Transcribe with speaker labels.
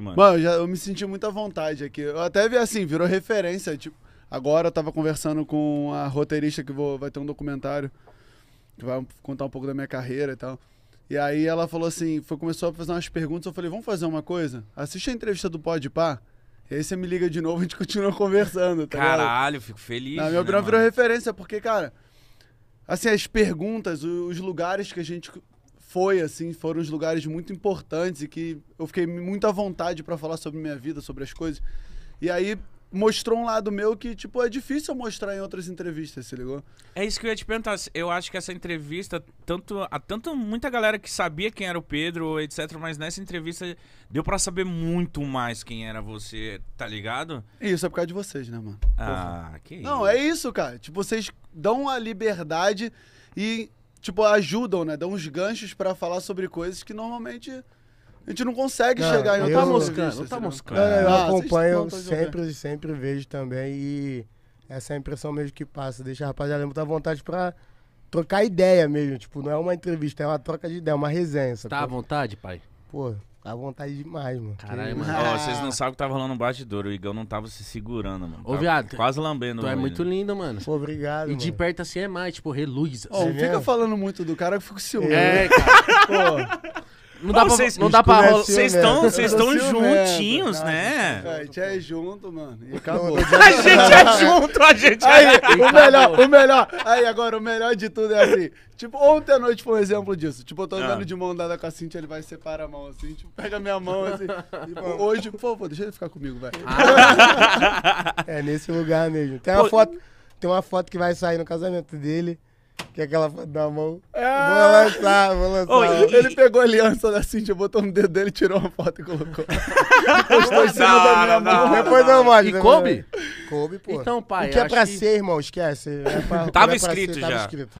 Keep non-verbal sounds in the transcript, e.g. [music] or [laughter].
Speaker 1: mano? Mano, eu, já, eu me senti muito à vontade aqui. Eu até vi assim, virou referência. Tipo, agora eu tava conversando com a roteirista que vou, vai ter um documentário que vai contar um pouco da minha carreira e tal. E aí ela falou assim, foi, começou a fazer umas perguntas, eu falei, vamos fazer uma coisa? Assiste a entrevista do Pode Pá, e aí você me liga de novo e a gente [laughs] continua conversando, tá Caralho,
Speaker 2: ligado? fico feliz. Na minha né, opinião, né, virou
Speaker 1: referência, porque, cara, assim, as perguntas, os lugares que a gente foi, assim, foram os lugares muito importantes e que eu fiquei muito à vontade para falar sobre minha vida, sobre as coisas. E aí mostrou um lado meu que, tipo, é difícil mostrar em outras entrevistas, se ligou? É isso que eu ia te perguntar. Eu acho que essa entrevista, tanto a tanto muita galera que sabia quem era o Pedro, etc, mas nessa entrevista deu para saber muito mais quem era você, tá ligado? Isso é por causa de vocês, né, mano? Ah, Porra. que Não, é isso, cara. Tipo, vocês dão a liberdade e tipo, ajudam, né? Dão uns ganchos para falar sobre coisas que normalmente a gente não consegue não, chegar em outra música. Não tá moscando. É, eu ah, acompanho sempre
Speaker 2: e sempre vejo também. E essa é a impressão mesmo que passa. Deixa a rapaziada muita vontade pra trocar ideia mesmo. Tipo, não é uma entrevista, é uma troca de ideia, uma resenha. Tá à vontade, pai? Pô, Dá vontade demais, mano. Caralho, mano. Ó, ah. vocês não sabem o que tava tá rolando no bastidor. O Igão não tava se segurando, mano. Ô, viado. Quase lambendo. Tu é muito lindo, mano. Pô, obrigado. E mano. de perto assim é mais, tipo, reluz. Ó, oh, assim. fica é.
Speaker 1: falando muito do cara, eu fico ciúme. É, é cara. [laughs] Pô. Não dá, pra, vocês, não dá pra estão Vocês estão juntinhos, né? né? A gente é junto, mano. E acabou. a gente é junto, a gente é. o melhor, o melhor. Aí, agora, o melhor de tudo é assim. Tipo, ontem à noite foi um exemplo disso. Tipo, eu tô andando ah. de mão dada com a Cintia, ele vai separar a mão assim, tipo, pega minha mão assim. Tipo, hoje, pô, pô, deixa ele ficar comigo, vai ah.
Speaker 2: [laughs] é nesse lugar mesmo. Tem uma pô, foto. Tem uma foto que vai sair no casamento dele. Que é aquela aquela da mão. Ah! Vou lançar, vou lançar. Ele
Speaker 1: pegou a aliança da Cintia, botou no dedo dele, tirou uma foto e colocou. Gostou [laughs] em cima não, da minha não, mão. Não, não, eu E coube?
Speaker 2: Coube, pô. Então, pai. O que é pra que... ser, irmão? Esquece. É pra, tava é escrito ser, já. Tava escrito.